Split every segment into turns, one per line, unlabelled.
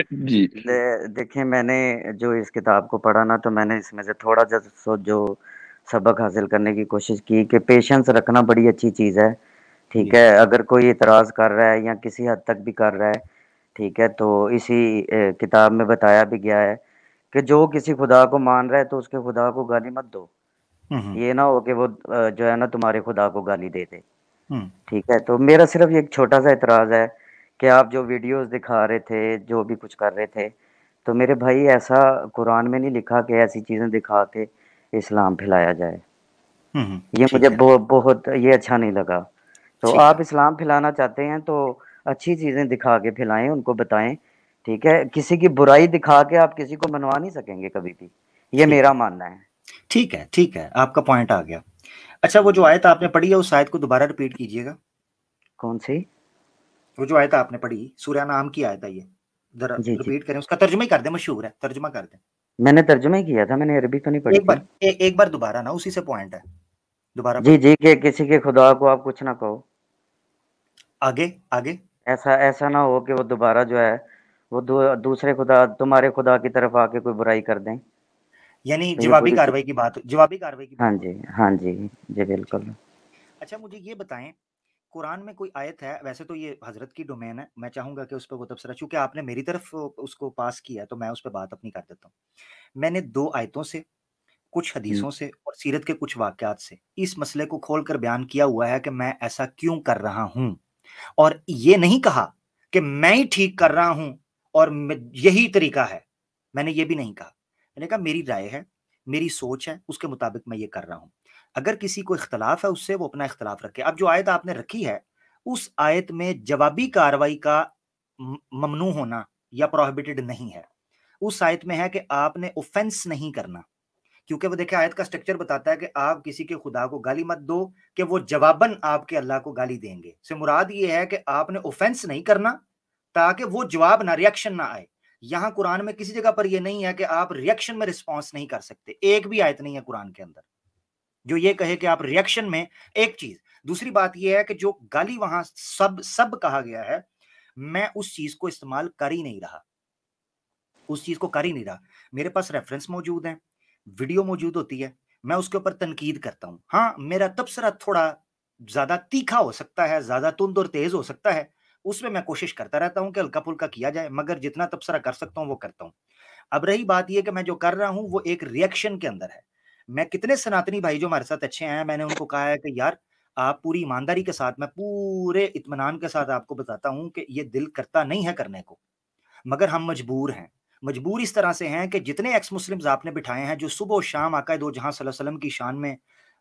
जी। दे देखिए, मैंने जो इस किताब को पढ़ा ना, तो मैंने इसमें से थोड़ा जो, सो जो सबक हासिल करने की कोशिश की कि पेशेंस रखना बड़ी अच्छी चीज़ है, ठीक है? अगर कोई इतराज कर रहा है या किसी हद तक भी कर रहा है, ठीक है? तो इसी ए, किताब में बताया भी गया है कि जो किसी खुदा को मान रहा है, तो उसके खुदा को गाली मत दो। ये ना हो कि वो जो है ना तुम्हारे खुदा को गाली दे दे। ठीक है? तो मेरा सिर्फ़ एक छोटा-सा इतराज है कि आप जो वीडियोस दिखा रहे थे, जो भी कुछ कर रहे थे, तो मेरे भाई ऐसा कुरान में नहीं लिखा कि ऐसी चीज़ें दिखा के इस्लाम फैलाया जाए। हम्म, हम्म, ये मुझे बो बहुत ये अच्छा नहीं लगा। तो आप इस्लाम फैलाना चाहते हैं तो अच्छी चीज़ें दिखा के फैलाएं उनको बताएं ठीक है? किसी की बुराई दिखा के आप किसी को मनवा नहीं सकेंगे कभी भी, ये मेरा मानना है। ठीक है, ठीक है, आपका पॉइंट आ गया। अच्छा वो जो आयत आपने पढ़ी है उस आयत को दोबारा रिपीट कीजिएगा। कौन सी?
वो जो आयत आपने पढ़ी सूर्य नाम की आयत ये रिपीट करें उसका तर्जुमा ही कर दे मशहूर है तर्जुमा कर दे
मैंने तर्जुमा ही किया था मैंने अरबी तो नहीं पढ़ी एक बार ए, एक बार दोबारा ना उसी से पॉइंट है दोबारा जी जी के किसी के खुदा को आप कुछ ना कहो आगे आगे ऐसा ऐसा ना हो कि वो दोबारा जो है वो दू, दूसरे खुदा तुम्हारे खुदा की तरफ आके कोई बुराई कर दें
यानी तो जवाबी कार्रवाई की बात जवाबी कार्रवाई की हाँ
जी हाँ जी जी बिल्कुल
अच्छा मुझे ये बताएं कुरान में कोई आयत है वैसे तो ये हजरत की डोमेन है मैं चाहूंगा कि उस पर वो तबसरा चूंकि आपने मेरी तरफ उसको पास किया है तो मैं उस पर बात अपनी कर देता हूँ मैंने दो आयतों से कुछ हदीसों से और सीरत के कुछ वाक्यात से इस मसले को खोल कर बयान किया हुआ है कि मैं ऐसा क्यों कर रहा हूं और ये नहीं कहा कि मैं ही ठीक कर रहा हूं और यही तरीका है मैंने ये भी नहीं कहा मैंने कहा मेरी राय है मेरी सोच है उसके मुताबिक मैं ये कर रहा हूं अगर किसी को इख्तलाफ है उससे वो अपना इख्तलाफ रखे अब जो आयत आपने रखी है उस आयत में जवाबी कार्रवाई का ममनू होना या प्रोहिबिटेड नहीं है उस आयत में है कि आपने ऑफेंस नहीं करना क्योंकि वो देखे आयत का स्ट्रक्चर बताता है कि आप किसी के खुदा को गाली मत दो कि वो जवाबन आपके अल्लाह को गाली देंगे से मुराद ये है कि आपने ऑफेंस नहीं करना ताकि वो जवाब ना रिएक्शन ना आए यहाँ कुरान में किसी जगह पर यह नहीं है कि आप रिएक्शन में रिस्पॉन्स नहीं कर सकते एक भी आयत नहीं है कुरान के अंदर जो ये कहे कि आप रिएक्शन में एक चीज दूसरी बात यह है कि जो गाली वहां सब सब कहा गया है मैं उस चीज को इस्तेमाल कर ही नहीं रहा उस चीज को कर ही नहीं रहा मेरे पास रेफरेंस मौजूद है वीडियो मौजूद होती है मैं उसके ऊपर तनकीद करता हूं हाँ मेरा तबसरा थोड़ा ज्यादा तीखा हो सकता है ज्यादा तुंद और तेज हो सकता है उसमें मैं कोशिश करता रहता हूँ कि हल्का फुल्का किया जाए मगर जितना तबसरा कर सकता हूँ वो करता हूं अब रही बात यह कि मैं जो कर रहा हूं वो एक रिएक्शन के अंदर है मैं कितने सनातनी भाई जो हमारे साथ अच्छे हैं मैंने उनको कहा है कि यार आप पूरी ईमानदारी के साथ मैं पूरे इतमान के साथ आपको बताता हूं कि ये दिल करता नहीं है करने को मगर हम मजबूर हैं मजबूर इस तरह से हैं कि जितने एक्स मुस्लिम आपने बिठाए हैं जो सुबह शाम आका दो जहां वसल्लम की शान में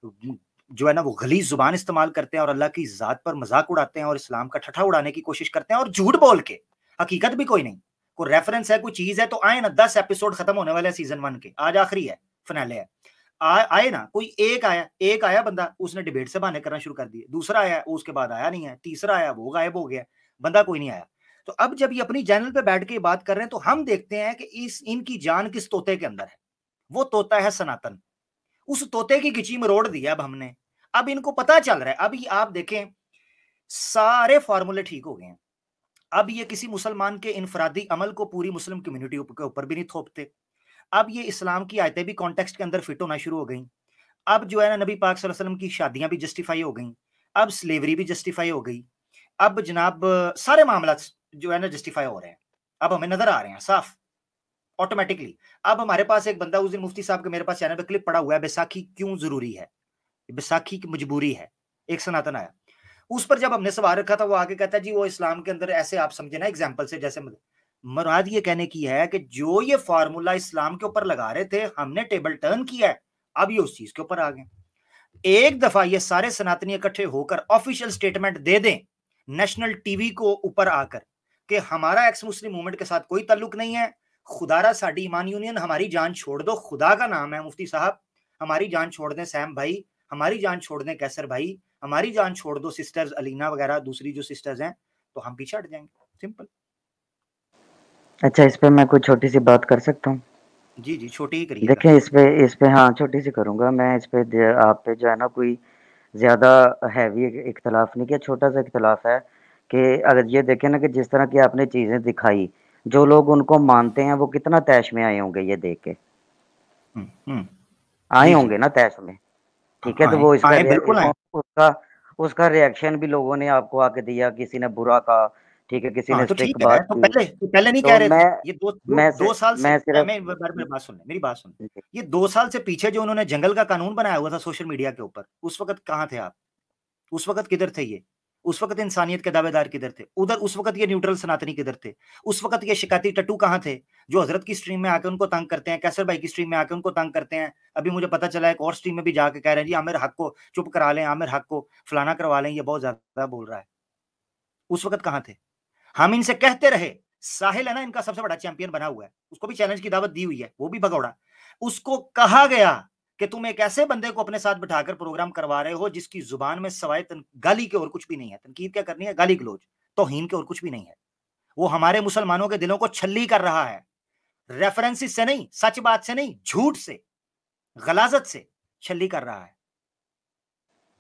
जो है ना वो गली जुबान इस्तेमाल करते हैं और अल्लाह की ज़ात पर मजाक उड़ाते हैं और इस्लाम का ठठा उड़ाने की कोशिश करते हैं और झूठ बोल के हकीकत भी कोई नहीं कोई रेफरेंस है कोई चीज़ है तो आए ना दस एपिसोड खत्म होने वाले सीजन वन के आज आखिरी है फिनाले है आए ना कोई एक आया एक आया बंदा उसने डिबेट से बहाने करना शुरू कर दिए दूसरा आया वो उसके बाद आया नहीं है तीसरा आया वो गायब हो गया बंदा कोई नहीं आया तो अब जब ये अपनी चैनल पे बैठ के बात कर रहे हैं तो हम देखते हैं कि इस इनकी जान किस तोते के अंदर है वो तोता है सनातन उस तोते की किची में रोड दिया अब हमने अब इनको पता चल रहा है अब ये आप देखें सारे फार्मूले ठीक हो गए हैं अब ये किसी मुसलमान के इनफरादी अमल को पूरी मुस्लिम कम्युनिटी के ऊपर भी नहीं थोपते अब ये इस्लाम की आयतें भी कॉन्टेक्स्ट के अंदर फिट होना शुरू हो गई अब जो है ना नबी पाक वसल्लम की शादियां भी जस्टिफाई हो गई अब स्लेवरी भी जस्टिफाई हो गई अब जनाब सारे मामला जो है ना जस्टिफाई हो रहे हैं अब हमें नजर आ रहे हैं साफ ऑटोमेटिकली अब हमारे पास एक बंदा उस दिन मुफ्ती साहब के मेरे पास चैनल पर क्लिप पड़ा हुआ है बैसाखी क्यों जरूरी है बैसाखी की मजबूरी है एक सनातन आया उस पर जब हमने सवाल रखा था वो आगे कहता है जी वो इस्लाम के अंदर ऐसे आप समझे ना एग्जाम्पल से जैसे मतलब मुराद ये कहने की है कि जो ये फार्मूला इस्लाम के ऊपर लगा रहे थे हमने टेबल टर्न किया है अब ये उस चीज के ऊपर आ गए एक दफा ये सारे सनातनी इकट्ठे होकर ऑफिशियल स्टेटमेंट दे दें नेशनल टीवी को ऊपर आकर कि हमारा एक्स मुस्लिम मूवमेंट के साथ कोई तल्लुक नहीं है खुदारा साडी ईमान यूनियन हमारी जान छोड़ दो खुदा का नाम है मुफ्ती साहब हमारी जान छोड़ दें सैम भाई हमारी जान छोड़ दें कैसर भाई हमारी जान छोड़ दो सिस्टर्स अलीना वगैरह दूसरी जो सिस्टर्स हैं तो हम पीछे हट जाएंगे सिंपल
अच्छा इस पे मैं कोई छोटी सी बात कर सकता हूँ? जी, जी, छोटी ही करिए देखिए इस पे इस पे हाँ, छोटी सी करूँगा मैं इस पे आप पे जो है ना कोई ज़्यादा हैवी इख्तलाफ नहीं किया, छोटा-सा इख्तलाफ है कि अगर ये देखें ना कि जिस तरह की आपने चीज़ें दिखाई, जो लोग उनको मानते हैं वो कितना तैश में आए होंगे ये देख के। हम्म, हम्म। आए होंगे ना तैश में, ठीक है? तो वो इसका उसका उसका रिएक्शन भी लोगों ने आपको आके दिया, किसी ने बुरा कहा ठीक है किसी हाँ, ने तो ठीक तो पहले तो पहले नहीं तो कह रहे मैं, ये दो मैं दो, साल मैं से मैं मेरी बात
सुन मेरी बात सुन ये दो साल से पीछे जो उन्होंने जंगल का कानून बनाया हुआ था सोशल मीडिया के ऊपर उस वक्त कहाँ थे आप उस वक्त किधर थे ये उस वक्त इंसानियत के दावेदार किधर थे उधर उस वक्त ये न्यूट्रल सनातनी किधर थे उस वक्त ये शिकायती टट्टू कहाँ थे जो हजरत की स्ट्रीम में आके उनको तंग करते हैं कैसर भाई की स्ट्रीम में आके उनको तंग करते हैं अभी मुझे पता चला एक और स्ट्रीम में भी जाके कह रहे हैं जी आमिर हक को चुप करा लें आमिर हक को फलाना करवा लें ये बहुत ज्यादा बोल रहा है उस वक्त कहाँ थे हम इनसे कहते रहे साहिल है ना इनका सबसे बड़ा चैंपियन बना हुआ है उसको भी चैलेंज की दावत दी हुई है वो भी भगौड़ा उसको कहा गया कि तुम एक ऐसे बंदे को अपने साथ बिठाकर प्रोग्राम करवा रहे हो जिसकी जुबान में सवाए तन गाली के और कुछ भी नहीं है तनकीद क्या करनी है गाली गलोज हीन के और कुछ भी नहीं है वो हमारे मुसलमानों के दिलों को छली कर रहा है रेफरेंसिस से नहीं सच बात से नहीं झूठ से गलाजत से छली कर रहा है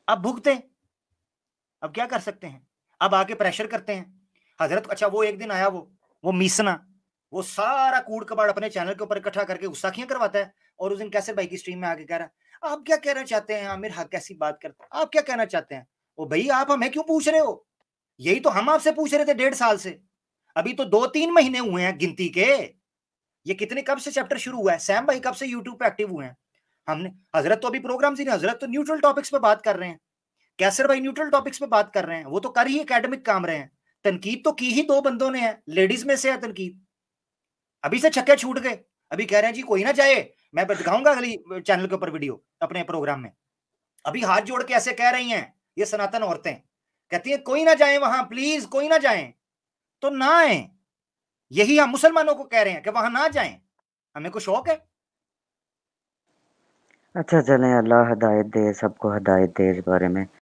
अब भुगते अब क्या कर सकते हैं अब आके प्रेशर करते हैं हजरत अच्छा वो एक दिन आया वो वो मीसना वो सारा कूड़ कबाड़ अपने चैनल के ऊपर इकट्ठा करके गुस्साखियां करवाता है और उस दिन कैसर भाई की स्ट्रीम में आके कह रहा है आप क्या कहना चाहते हैं आमिर हक कैसी बात करते हैं आप क्या कहना चाहते हैं वो भाई आप हमें क्यों पूछ रहे हो यही तो हम आपसे पूछ रहे थे डेढ़ साल से अभी तो दो तीन महीने हुए हैं गिनती के ये कितने कब से चैप्टर शुरू हुआ है सैम भाई कब से यूट्यूब पे एक्टिव हुए हैं हमने हजरत तो अभी प्रोग्राम ही हजरत तो न्यूट्रल टॉपिक्स पे बात कर रहे हैं कैसर भाई न्यूट्रल टॉपिक्स पे बात कर रहे हैं वो तो कर ही एकेडमिक काम रहे हैं तनकीद तो की ही दो बंदों ने है लेडीज में से है तनकीद अभी से छक्के छूट गए अभी कह रहे हैं जी कोई ना जाए मैं दिखाऊंगा अगली चैनल के ऊपर वीडियो अपने प्रोग्राम में अभी हाथ जोड़ के ऐसे कह रही हैं ये सनातन औरतें कहती हैं कोई ना जाए वहां प्लीज कोई ना जाए तो ना आए यही हम मुसलमानों को कह रहे हैं कि वहां ना जाए हमें को शौक है
अच्छा चले अल्लाह हदायत दे सबको हदायत दे इस बारे में